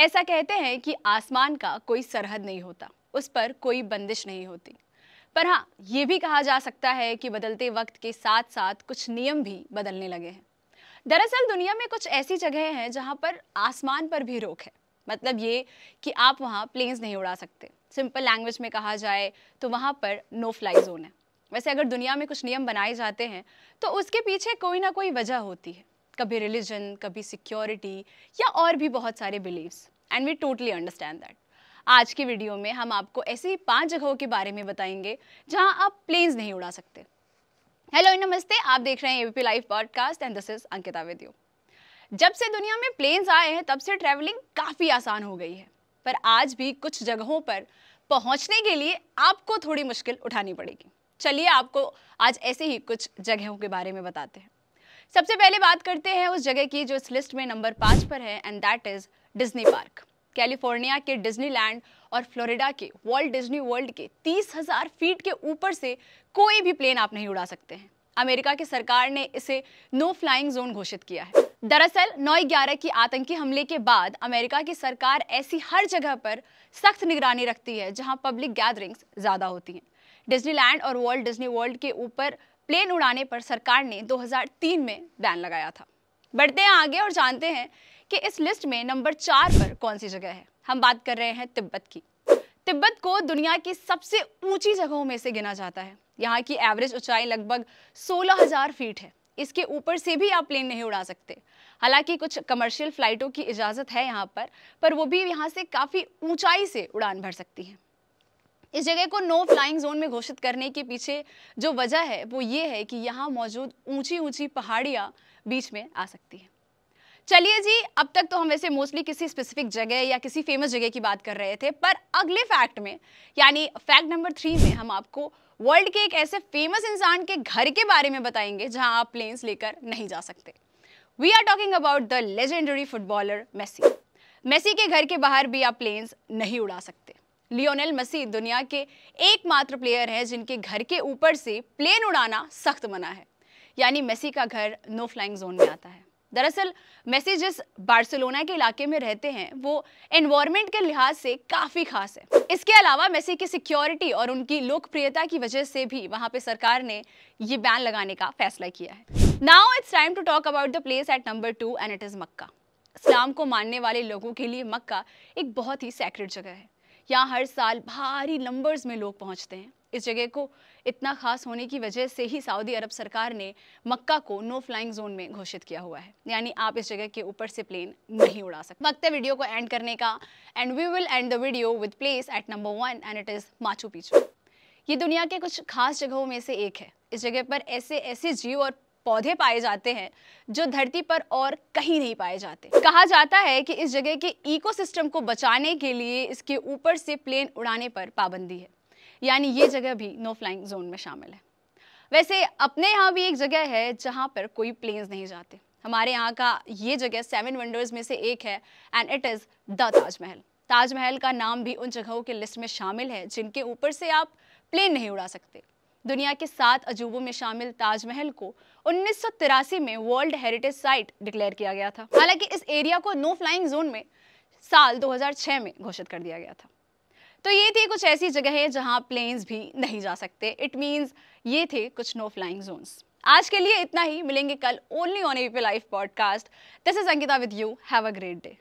ऐसा कहते हैं कि आसमान का कोई सरहद नहीं होता उस पर कोई बंदिश नहीं होती पर हाँ ये भी कहा जा सकता है कि बदलते वक्त के साथ साथ कुछ नियम भी बदलने लगे हैं दरअसल दुनिया में कुछ ऐसी जगह हैं जहाँ पर आसमान पर भी रोक है मतलब ये कि आप वहाँ प्लेन्स नहीं उड़ा सकते सिंपल लैंग्वेज में कहा जाए तो वहाँ पर नो फ्लाई जोन है वैसे अगर दुनिया में कुछ नियम बनाए जाते हैं तो उसके पीछे कोई ना कोई वजह होती है कभी रिलीजन कभी सिक्योरिटी या और भी बहुत सारे believes and we totally understand that आज की वीडियो में हम आपको ऐसी ही पांच जगहों के बारे में बताएंगे जहां आप प्लेन्स नहीं उड़ा सकते हेलो नमस्ते आप देख रहे हैं ABP live podcast and this is Ankita वेद्यो जब से दुनिया में प्लेन्स आए हैं तब से ट्रैवलिंग काफ़ी आसान हो गई है पर आज भी कुछ जगहों पर पहुंचने के लिए आपको थोड़ी मुश्किल उठानी पड़ेगी चलिए आपको आज ऐसे ही कुछ जगहों के बारे में बताते हैं सबसे पहले बात करते हैं उस जगह की जो इस लिस्ट में नंबर पांच पर है and that is Disney park California के डिज्नीलैंड और फ्लोरिडा के वॉल्ट डिज्नी वर्ल्ड के तीस हजार फीट के ऊपर से कोई भी प्लेन आप नहीं उड़ा सकते हैं अमेरिका की सरकार ने इसे नो फ्लाइंग जोन घोषित किया है दरअसल 9/11 की आतंकी हमले के बाद अमेरिका की सरकार ऐसी हर जगह पर सख्त निगरानी रखती है जहां पब्लिक गैदरिंग्स ज़्यादा होती हैं डिज्नीलैंड और वर्ल्ड डिज्नी वर्ल्ड के ऊपर प्लेन उड़ाने पर सरकार ने 2003 में बैन लगाया था बढ़ते हैं आगे और जानते हैं कि इस लिस्ट में नंबर चार पर कौन सी जगह है हम बात कर रहे हैं तिब्बत की तिब्बत को दुनिया की सबसे ऊंची जगहों में से गिना जाता है यहाँ की एवरेज ऊंचाई लगभग 16,000 फीट है इसके ऊपर से भी आप प्लेन नहीं उड़ा सकते हालांकि कुछ कमर्शियल फ्लाइटों की इजाज़त है यहाँ पर पर वो भी यहाँ से काफ़ी ऊंचाई से उड़ान भर सकती हैं इस जगह को नो फ्लाइंग जोन में घोषित करने के पीछे जो वजह है वो ये है कि यहाँ मौजूद ऊंची ऊंची पहाड़ियाँ बीच में आ सकती हैं चलिए जी अब तक तो हम वैसे मोस्टली किसी स्पेसिफिक जगह या किसी फेमस जगह की बात कर रहे थे पर अगले फैक्ट में यानी फैक्ट नंबर थ्री में हम आपको वर्ल्ड के एक ऐसे फेमस इंसान के घर के बारे में बताएंगे जहाँ आप प्लेन्स लेकर नहीं जा सकते we are talking about the legendary footballer Messi Messi के घर के बाहर भी आप प्लेन्स नहीं उड़ा सकते लियोनेल मसी दुनिया के एकमात्र प्लेयर हैं जिनके घर के ऊपर से प्लेन उड़ाना सख्त मना है यानी मेसी का घर नो फ्लाइंग जोन में आता है दरअसल मेसी जिस बार्सिलोना के इलाके में रहते हैं वो एनवायरमेंट के लिहाज से काफ़ी खास है इसके अलावा मेसी की सिक्योरिटी और उनकी लोकप्रियता की वजह से भी वहां पे सरकार ने ये बैन लगाने का फैसला किया है now it's time to talk about the place at number two and it is Mecca इस्लाम को मानने वाले लोगों के लिए मक्का एक बहुत ही सैक्रेड जगह है यहाँ हर साल भारी नंबर्स में लोग पहुँचते हैं इस जगह को इतना खास होने की वजह से ही सऊदी अरब सरकार ने मक्का को नो फ्लाइंग जोन में घोषित किया हुआ है यानी आप इस जगह के ऊपर से प्लेन नहीं उड़ा सकते वक्त है वीडियो को एंड करने का and we will end the video with place at number one and it is Machu Picchu ये दुनिया के कुछ खास जगहों में से एक है इस जगह पर ऐसे ऐसे जीव और पौधे पाए जाते हैं जो धरती पर और कहीं नहीं पाए जाते कहा जाता है कि इस जगह के इकोसिस्टम को बचाने के लिए इसके ऊपर से प्लेन उड़ाने पर पाबंदी है यानी ये जगह भी नो फ्लाइंग जोन में शामिल है वैसे अपने यहाँ भी एक जगह है जहाँ पर कोई प्लेन्स नहीं जाते हमारे यहाँ का ये जगह सेवन वंडर्स में से एक है and it is the Taj Mahal Taj Mahal का नाम भी उन जगहों के लिस्ट में शामिल है जिनके ऊपर से आप प्लेन नहीं उड़ा सकते दुनिया के सात अजूबों में शामिल ताजमहल को उन्नीस में वर्ल्ड हेरिटेज साइट डिक्लेयर किया गया था हालांकि इस एरिया को नो फ्लाइंग जोन में साल 2006 में घोषित कर दिया गया था तो ये थी कुछ ऐसी जगहें जहां प्लेन्स भी नहीं जा सकते इट मीन्स ये थे कुछ नो फ्लाइंग जोन्स आज के लिए इतना ही मिलेंगे कल only on ABP live podcast this is Ankita with you have a great day